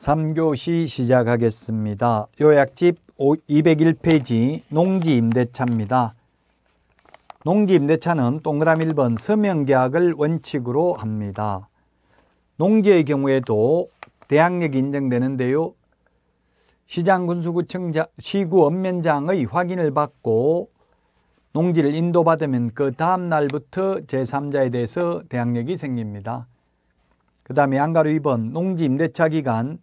3교시 시작하겠습니다. 요약집 201페이지 농지 임대차입니다. 농지 임대차는 동그라미 1번 서명계약을 원칙으로 합니다. 농지의 경우에도 대항력이 인정되는데요. 시장군수구청 시구 읍면장의 확인을 받고 농지를 인도받으면 그 다음 날부터 제3자에 대해서 대항력이 생깁니다. 그 다음에 양가로 2번 농지 임대차 기간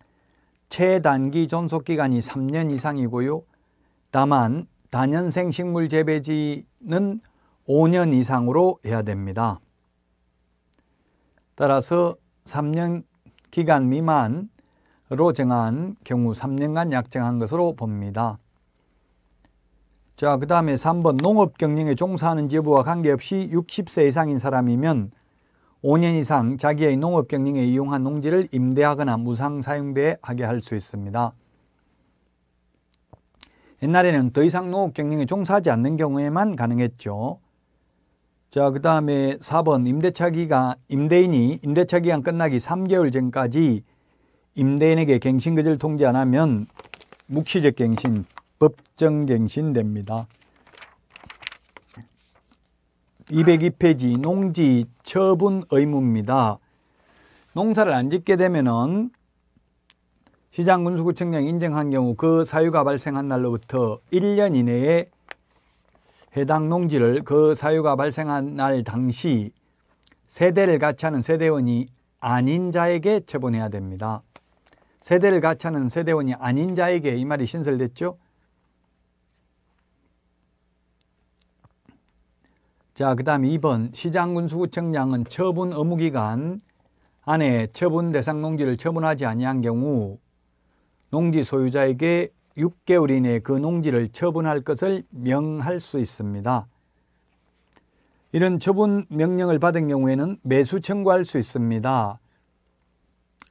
최단기 존속기간이 3년 이상이고요. 다만 단연생 식물 재배지는 5년 이상으로 해야 됩니다. 따라서 3년 기간 미만으로 정한 경우 3년간 약정한 것으로 봅니다. 자, 그 다음에 3번 농업경영에 종사하는 지부와 관계없이 60세 이상인 사람이면 5년 이상 자기의 농업 경영에 이용한 농지를 임대하거나 무상 사용대하게 할 수 있습니다. 옛날에는 더 이상 농업 경영에 종사하지 않는 경우에만 가능했죠. 자, 그 다음에 4번 임대차 기간, 임대인이 임대차 기간 끝나기 3개월 전까지 임대인에게 갱신거지를 통지 안 하면 묵시적 갱신, 법정 갱신됩니다. 202페이지 농지 처분 의무입니다. 농사를 안 짓게 되면은 시장군수구청장 이 인정한 경우 그 사유가 발생한 날로부터 1년 이내에 해당 농지를 그 사유가 발생한 날 당시 세대를 같이 하는 세대원이 아닌 자에게 처분해야 됩니다. 세대를 같이 하는 세대원이 아닌 자에게 이 말이 신설됐죠. 자, 그 다음 에 2번 시장군수구청장은 처분 의무기간 안에 처분 대상 농지를 처분하지 아니한 경우 농지 소유자에게 6개월 이내에 그 농지를 처분할 것을 명할 수 있습니다. 이런 처분 명령을 받은 경우에는 매수 청구할 수 있습니다.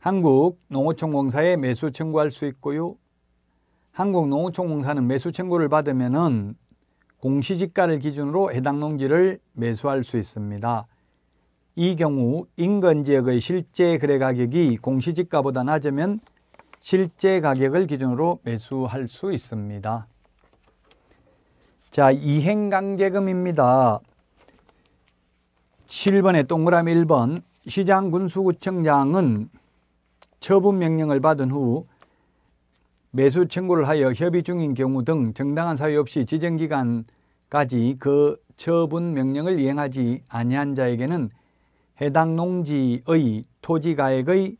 한국농어촌공사에 매수 청구할 수 있고요. 한국농어촌공사는 매수 청구를 받으면 공시지가를 기준으로 해당 농지를 매수할 수 있습니다. 이 경우 인근 지역의 실제 거래 가격이 공시지가보다 낮으면 실제 가격을 기준으로 매수할 수 있습니다. 자, 이행관계금입니다. 7번에 동그라미 1번 시장군수구청장은 처분 명령을 받은 후 매수 청구를 하여 협의 중인 경우 등 정당한 사유 없이 지정기간까지 그 처분 명령을 이행하지 아니한 자에게는 해당 농지의 토지가액의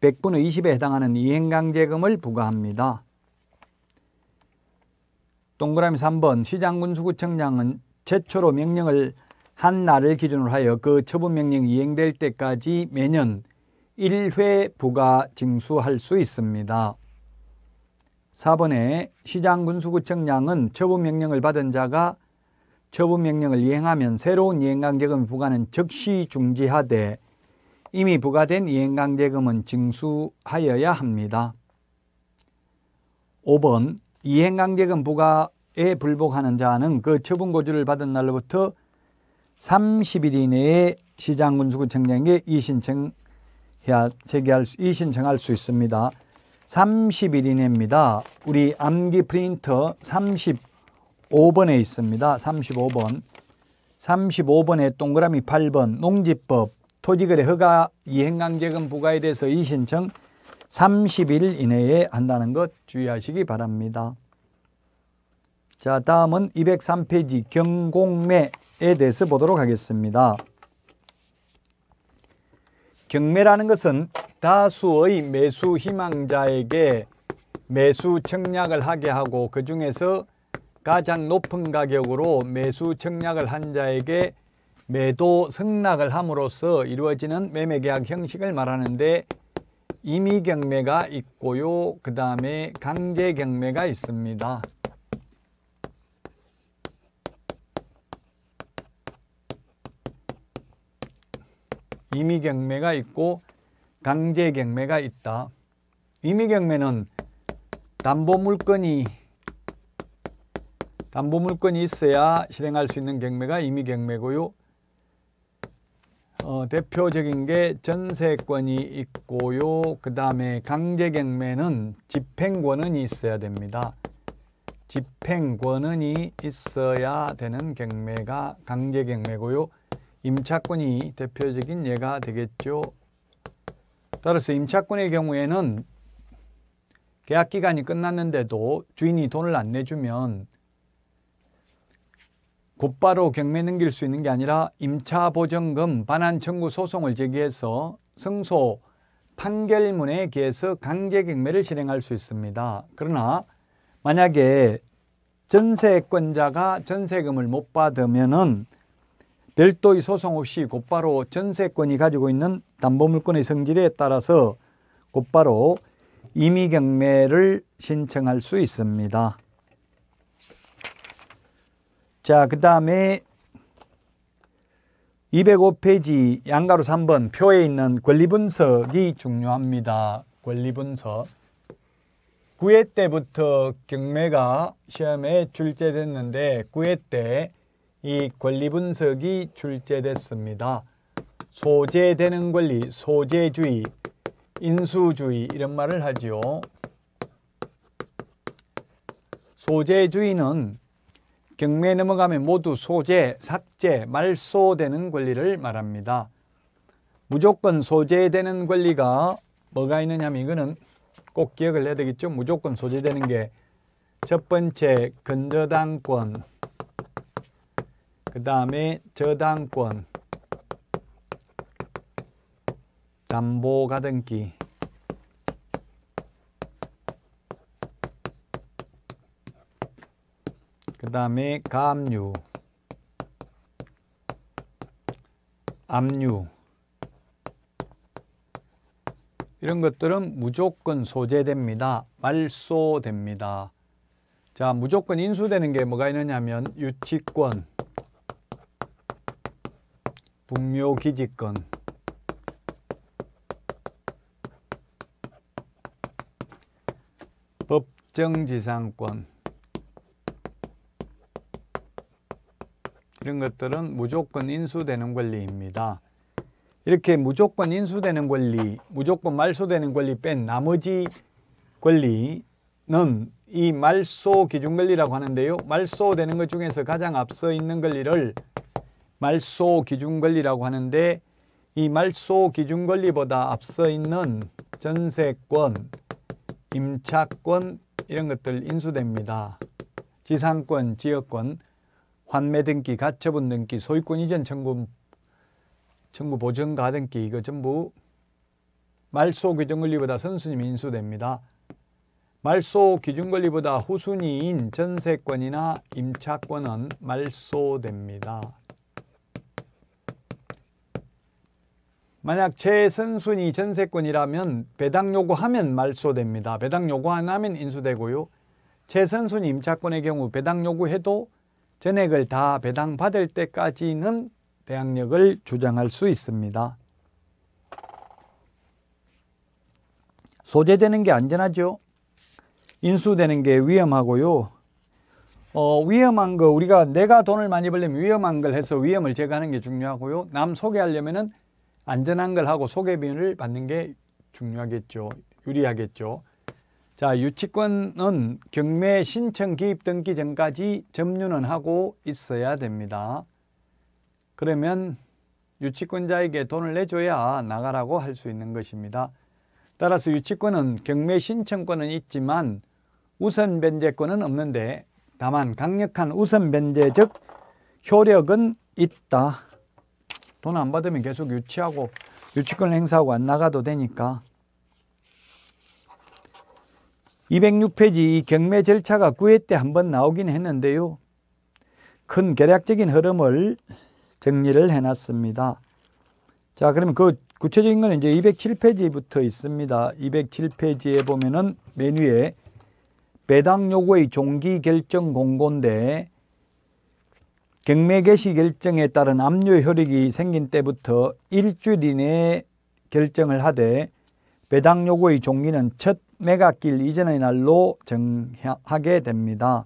100분의 20에 해당하는 이행강제금을 부과합니다. 동그라미 3번 시장군수구청장은 최초로 명령을 한 날을 기준으로 하여 그 처분 명령이 이행될 때까지 매년 1회 부과 징수할 수 있습니다. 4번에 시장군수구청 장은 처분명령을 받은 자가 처분명령을 이행하면 새로운 이행강제금 부과는 즉시 중지하되 이미 부과된 이행강제금은 징수하여야 합니다. 5번 이행강제금 부과에 불복하는 자는 그 처분고지를 받은 날로부터 30일 이내에 시장군수구청장에게 이 신청해야 제기할 수, 이 신청할 수 있습니다. 3 1인이입니다 우리 암기 프린터 35번에 있습니다. 35번. 35번에 동그라미 8번 농지법 토지거래 허가 이행강제금 부과에 대해서 이 신청 30일 이내에 한다는 것 주의하시기 바랍니다. 자 다음은 203페이지 경공매에 대해서 보도록 하겠습니다. 경매라는 것은 다수의 매수 희망자에게 매수 청약을 하게 하고 그 중에서 가장 높은 가격으로 매수 청약을 한 자에게 매도 승낙을 함으로써 이루어지는 매매계약 형식을 말하는데 임의경매가 있고요. 그 다음에 강제경매가 있습니다. 임의경매가 있고 강제경매가 있다. 임의경매는 담보물건이 담보물건이 있어야 실행할 수 있는 경매가 임의경매고요. 어, 대표적인 게 전세권이 있고요. 그 다음에 강제경매는 집행권은 있어야 됩니다. 집행권은 있어야 되는 경매가 강제경매고요. 임차권이 대표적인 예가 되겠죠. 따라서 임차권의 경우에는 계약 기간이 끝났는데도 주인이 돈을 안 내주면 곧바로 경매 넘길 수 있는 게 아니라 임차보증금 반환 청구 소송을 제기해서 승소 판결문에 기해서 강제 경매를 실행할 수 있습니다. 그러나 만약에 전세권자가 전세금을 못 받으면은 별도의 소송 없이 곧바로 전세권이 가지고 있는 담보물권의 성질에 따라서 곧바로 임의경매를 신청할 수 있습니다. 자, 그 다음에 205페이지 양가로 3번 표에 있는 권리분석이 중요합니다. 권리분석. 9회 때부터 경매가 시험에 출제됐는데 9회 때이 권리 분석이 출제됐습니다. 소재되는 권리, 소재주의, 인수주의 이런 말을 하지 소재주의는 경매 넘어가면 모두 소재, 삭제, 말소되는 권리를 말합니다. 무조건 소재되는 권리가 뭐가 있느냐 면 이거는 꼭 기억을 해야 되겠죠. 무조건 소재되는 게 첫 번째 근저당권 그 다음에 저당권, 담보가등기, 그 다음에 가압류, 압류 이런 것들은 무조건 소재됩니다. 말소됩니다. 자, 무조건 인수되는 게 뭐가 있느냐면 하 유치권, 북묘기지권 법정지상권 이런 것들은 무조건 인수되는 권리입니다. 이렇게 무조건 인수되는 권리, 무조건 말소되는 권리 뺀 나머지 권리는 이 말소 기준 권리라고 하는데요. 말소되는 것 중에서 가장 앞서 있는 권리를 말소 기준 권리라고 하는데 이 말소 기준 권리보다 앞서 있는 전세권, 임차권 이런 것들 인수됩니다. 지상권, 지역권, 환매 등기, 가처분 등기, 소유권 이전 청구, 청구 보증 가등기 이거 전부 말소 기준 권리보다 선순위 인수됩니다. 말소 기준 권리보다 후순위인 전세권이나 임차권은 말소됩니다. 만약 최선순위 전세권이라면 배당 요구하면 말소됩니다. 배당 요구 안 하면 인수되고요. 최선순위 임차권의 경우 배당 요구해도 전액을 다 배당받을 때까지는 배당력을 주장할 수 있습니다. 소재되는 게 안전하죠. 인수되는 게 위험하고요. 어, 위험한 거 우리가 내가 돈을 많이 벌려면 위험한 걸 해서 위험을 제거하는 게 중요하고요. 남 소개하려면은 안전한 걸 하고 소개비를 받는 게 중요하겠죠. 유리하겠죠. 자, 유치권은 경매 신청 기입 등기 전까지 점유는 하고 있어야 됩니다. 그러면 유치권자에게 돈을 내줘야 나가라고 할 수 있는 것입니다. 따라서 유치권은 경매 신청권은 있지만 우선 변제권은 없는데 다만 강력한 우선 변제적 효력은 있다. 돈안 받으면 계속 유치하고 유치권 행사하고 안 나가도 되니까 206페이지 이 경매 절차가 9회 때한 번 나오긴 했는데요. 큰 계략적인 흐름을 정리를 해놨습니다. 자, 그러면 그 구체적인 건 이제 207페이지부터 있습니다. 207페이지에 보면은 메뉴에 배당 요구의 종기 결정 공고인데 경매 개시 결정에 따른 압류 효력이 생긴 때부터 일주일 이내에 결정을 하되 배당 요구의 종기는 첫 매각길 이전의 날로 정하게 됩니다.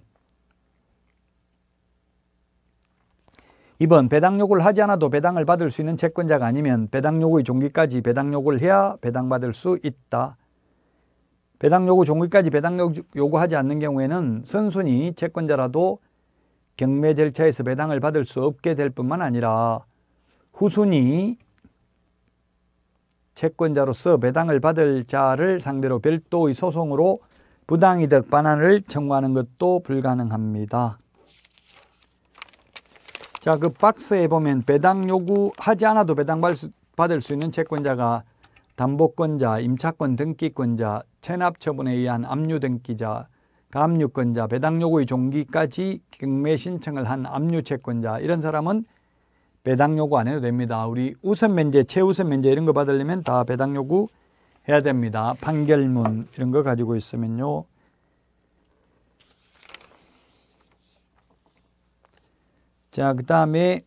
이번 배당 요구를 하지 않아도 배당을 받을 수 있는 채권자가 아니면 배당 요구의 종기까지 배당 요구를 해야 배당받을 수 있다. 배당 요구 종기까지 배당 요구하지 않는 경우에는 선순위 채권자라도 경매 절차에서 배당을 받을 수 없게 될 뿐만 아니라 후순위 채권자로서 배당을 받을 자를 상대로 별도의 소송으로 부당이득 반환을 청구하는 것도 불가능합니다. 자, 그 박스에 보면 배당 요구하지 않아도 배당 받을 수 있는 채권자가 담보권자, 임차권 등기권자, 체납 처분에 의한 압류 등기자, 가압류권자, 배당 요구의 종기까지 경매 신청을 한 압류 채권자 이런 사람은 배당 요구 안 해도 됩니다. 우리 우선 면제, 최우선 면제 이런 거 받으려면 다 배당 요구 해야 됩니다. 판결문 이런 거 가지고 있으면요. 자, 그 다음에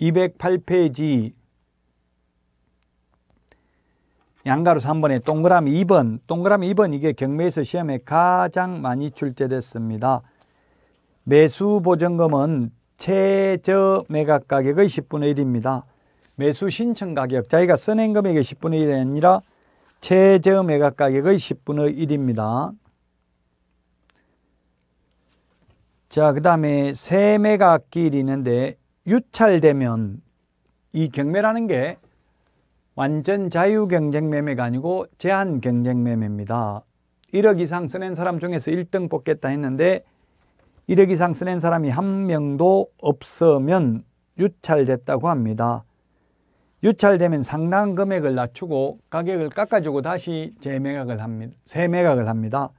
208페이지 양가로 3번에 동그라미 2번, 동그라미 2번 이게 경매에서 시험에 가장 많이 출제됐습니다. 매수 보증금은 최저 매각 가격의 10분의 1입니다. 매수 신청 가격, 자기가 써낸 금액의 10분의 1이 아니라 최저 매각 가격의 10분의 1입니다. 자, 그 다음에 세매각 길이 있는데 유찰되면 이 경매라는 게 완전 자유 경쟁 매매가 아니고 제한 경쟁 매매입니다. 1억 이상 쓰낸 사람 중에서 1등 뽑겠다 했는데 1억 이상 쓰낸 사람이 한 명도 없으면 유찰됐다고 합니다. 유찰되면 상당 한 금액을 낮추고 가격을 깎아주고 다시 재매각을 합니다. 재매각을 합니다.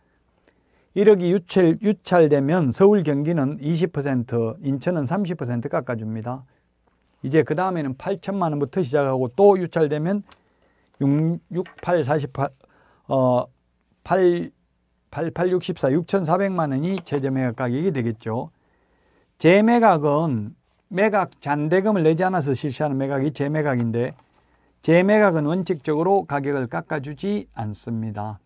1억이 유찰, 유찰되면 서울 경기는 20%, 인천은 30% 깎아줍니다. 이제 그 다음에는 8천만 원부터 시작하고 또 유찰되면 6, 6 8, 48, 어, 8, 8, 8, 64, 6,400만 원이 최저매각 가격이 되겠죠. 재매각은 매각 잔대금을 내지 않아서 실시하는 매각이 재매각인데 재매각은 원칙적으로 가격을 깎아주지 않습니다.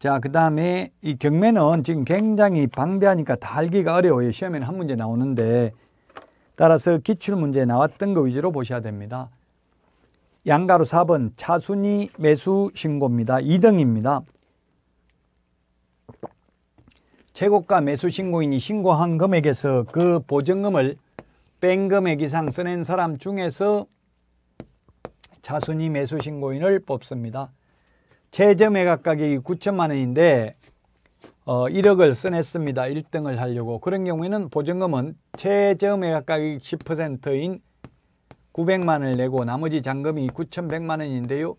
자, 그 다음에 이 경매는 지금 굉장히 방대하니까 다 알기가 어려워요. 시험에는 한 문제 나오는데 따라서 기출문제 나왔던 거 위주로 보셔야 됩니다. 양가로 4번 차순위 매수 신고입니다. 2등입니다. 최고가 매수 신고인이 신고한 금액에서 그 보증금을 뺀 금액 이상 써낸 사람 중에서 차순위 매수 신고인을 뽑습니다. 최저 매각 가격이 9천만 원인데 어, 1억을 써냈습니다. 1등을 하려고. 그런 경우에는 보증금은 최저 매각 가격 10%인 900만 원을 내고 나머지 잔금이 9,100만 원인데요.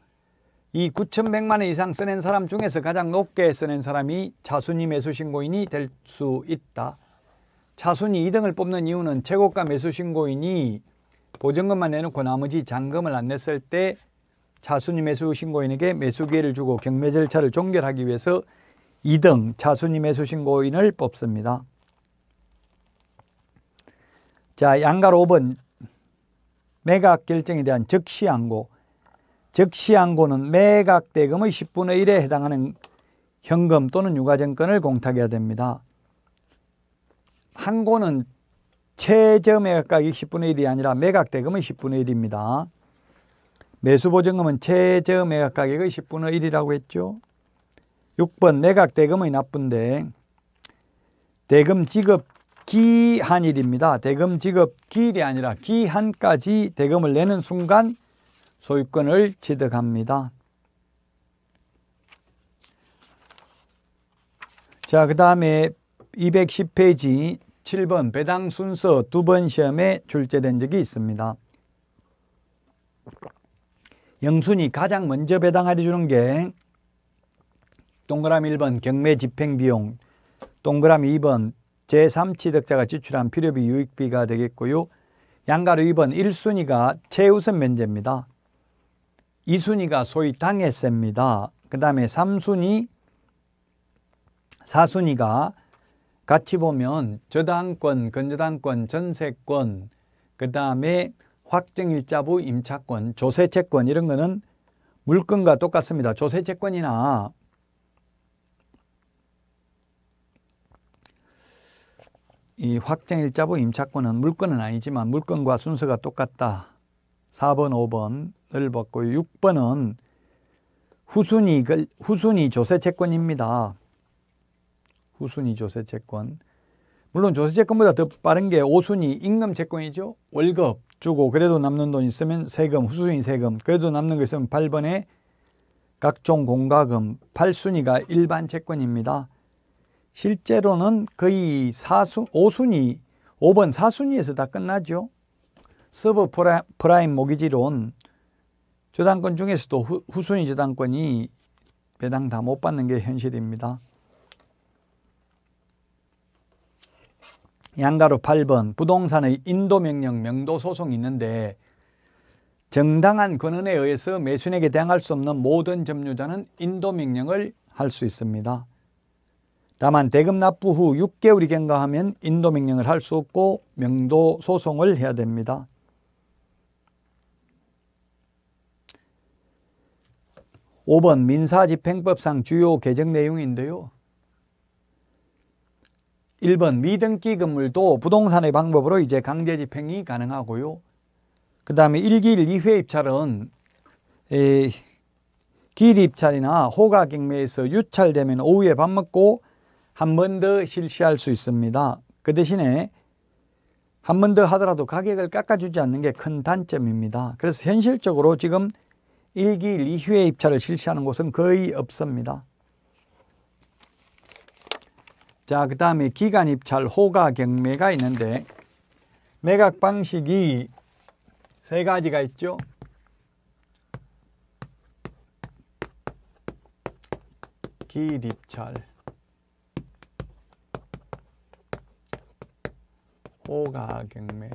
이 9,100만 원 이상 써낸 사람 중에서 가장 높게 써낸 사람이 차순이 매수신고인이 될 수 있다. 차순이 2등을 뽑는 이유는 최고가 매수신고인이 보증금만 내놓고 나머지 잔금을 안 냈을 때 자순위 매수 신고인에게 매수 기회를 주고 경매 절차를 종결하기 위해서 2등 자순위 매수 신고인을 뽑습니다. 자, 양가 5번 매각 결정에 대한 즉시 항고. 즉시 항고는 매각 대금의 10분의 1에 해당하는 현금 또는 유가증권을 공탁해야 됩니다. 항고는 최저 매각가액 10분의 1이 아니라 매각 대금의 10분의 1입니다. 매수보증금은 최저 매각가격의 10분의 1이라고 했죠. 6번 매각대금의 납부인데 대금 지급 기한일입니다. 대금 지급 기일이 아니라 기한까지 대금을 내는 순간 소유권을 취득합니다. 자, 그 다음에 210페이지 7번 배당 순서 두 번 시험에 출제된 적이 있습니다. 영순이 가장 먼저 배당하려 주는 게 동그라미 1번 경매 집행 비용, 동그라미 2번 제3취득자가 지출한 필요비 유익비가 되겠고요. 양가로 2번 1순위가 최우선 면제입니다. 2순위가 소위 당해세입니다. 그 다음에 3순위, 4순위가 같이 보면 저당권, 건저당권, 전세권, 그 다음에 확정일자부 임차권, 조세채권 이런 거는 물건과 똑같습니다. 조세채권이나 이 확정일자부 임차권은 물건은 아니지만 물건과 순서가 똑같다. 4번, 5번을 벗고 6번은 후순위, 후순위 조세채권입니다. 후순위 조세채권. 물론 조세채권보다 더 빠른 게 5순위 임금채권이죠. 월급, 주고 그래도 남는 돈 있으면 세금, 후순위 세금, 그래도 남는 거 있으면 8번에 각종 공과금, 8순위가 일반 채권입니다. 실제로는 거의 4순, 5순위, 5번 4순위에서 다 끝나죠. 서브 프라임 모기지론 저당권 중에서도 후, 후순위 저당권이 배당 다 못 받는 게 현실입니다. 양가로 8번 부동산의 인도명령 명도소송이 있는데 정당한 권한에 의해서 매수인에게 대항할 수 없는 모든 점유자는 인도명령을 할 수 있습니다. 다만 대금 납부 후 6개월이 경과하면 인도명령을 할 수 없고 명도소송을 해야 됩니다. 5번 민사집행법상 주요 개정 내용인데요. 1번 미등기 건물도 부동산의 방법으로 이제 강제 집행이 가능하고요. 그 다음에 1길 2회 입찰은 에, 길 입찰이나 호가 경매에서 유찰되면 오후에 밥 먹고 한 번 더 실시할 수 있습니다. 그 대신에 한 번 더 하더라도 가격을 깎아주지 않는 게 큰 단점입니다. 그래서 현실적으로 지금 1기 2회 입찰을 실시하는 곳은 거의 없습니다. 자, 그 다음에 기간입찰 호가 경매가 있는데 매각 방식이 세 가지가 있죠. 기입찰 호가 경매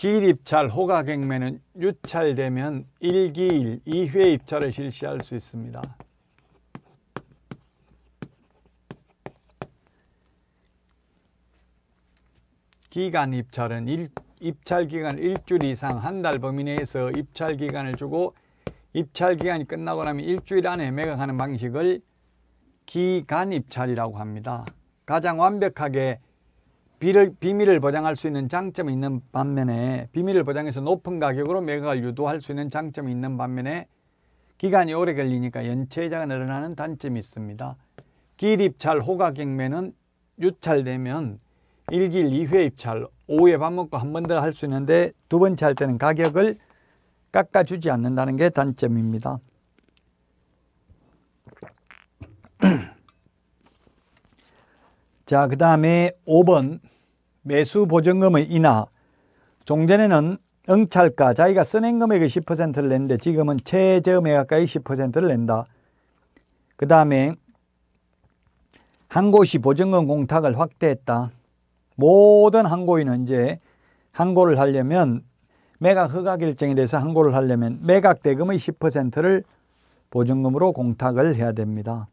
기입찰 호가경매는 유찰되면 1기일 2회 입찰을 실시할 수 있습니다. 기간 입찰은 일, 입찰 기간 일주일 이상 한 달 범위 내에서 입찰 기간을 주고 입찰 기간이 끝나고 나면 일주일 안에 매각하는 방식을 기간 입찰이라고 합니다. 가장 완벽하게 비를, 비밀을 보장할 수 있는 장점이 있는 반면에 비밀을 보장해서 높은 가격으로 매각을 유도할 수 있는 장점이 있는 반면에 기간이 오래 걸리니까 연체자가 늘어나는 단점이 있습니다. 기입찰 호가 경매는 유찰되면 1길 2회 입찰, 오후에 밥 먹고 한 번 더 할 수 있는데 두 번째 할 때는 가격을 깎아주지 않는다는 게 단점입니다. 자, 그 다음에 5번 매수 보증금의 인하 종전에는 응찰가 자기가 써낸 금액의 10%를 냈는데 지금은 최저음 가까이 10%를 낸다. 그 다음에 항고시 보증금 공탁을 확대했다. 모든 항고인은 이제 항고를 하려면 매각 허가 일정에 대해서 항고를 하려면 매각 대금의 10%를 보증금으로 공탁을 해야 됩니다.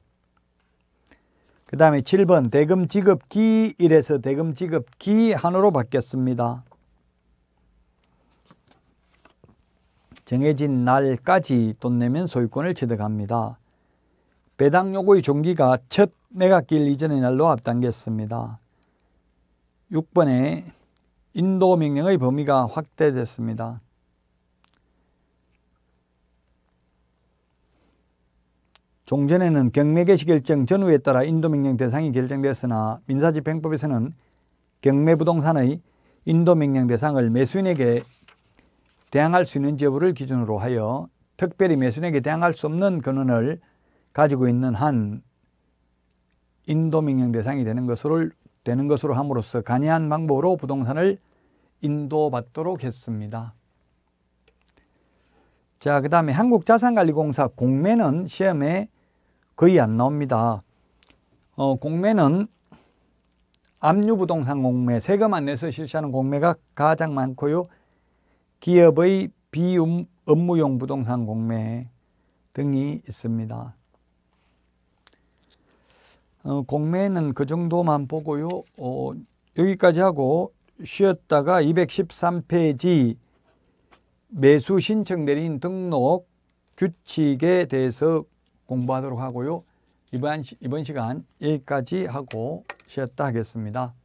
그 다음에 7번 대금 지급기 1에서 대금 지급기 한으로 바뀌었습니다. 정해진 날까지 돈 내면 소유권을 취득합니다. 배당 요구의 종기가 첫 매각기일 이전의 날로 앞당겼습니다. 6번에 인도 명령의 범위가 확대됐습니다. 종전에는 경매 개시 결정 전후에 따라 인도 명령 대상이 결정되었으나 민사집행법에서는 경매 부동산의 인도 명령 대상을 매수인에게 대항할 수 있는 여부를 기준으로 하여 특별히 매수인에게 대항할 수 없는 근원을 가지고 있는 한 인도 명령 대상이 되는 것으로 되는 것으로 함으로써 간이한 방법으로 부동산을 인도받도록 했습니다. 자, 그 다음에 한국자산관리공사 공매는 시험에 거의 안 나옵니다. 어, 공매는 압류부동산 공매, 세금 안 내서 실시하는 공매가 가장 많고요. 기업의 비업무용 부동산 공매 등이 있습니다. 어, 공매는 그 정도만 보고요. 어, 여기까지 하고 쉬었다가 213페이지 매수 신청 대리 등록 규칙에 대해서 공부하도록 하고요. 이번, 시, 이번 시간 여기까지 하고 쉬었다 하겠습니다.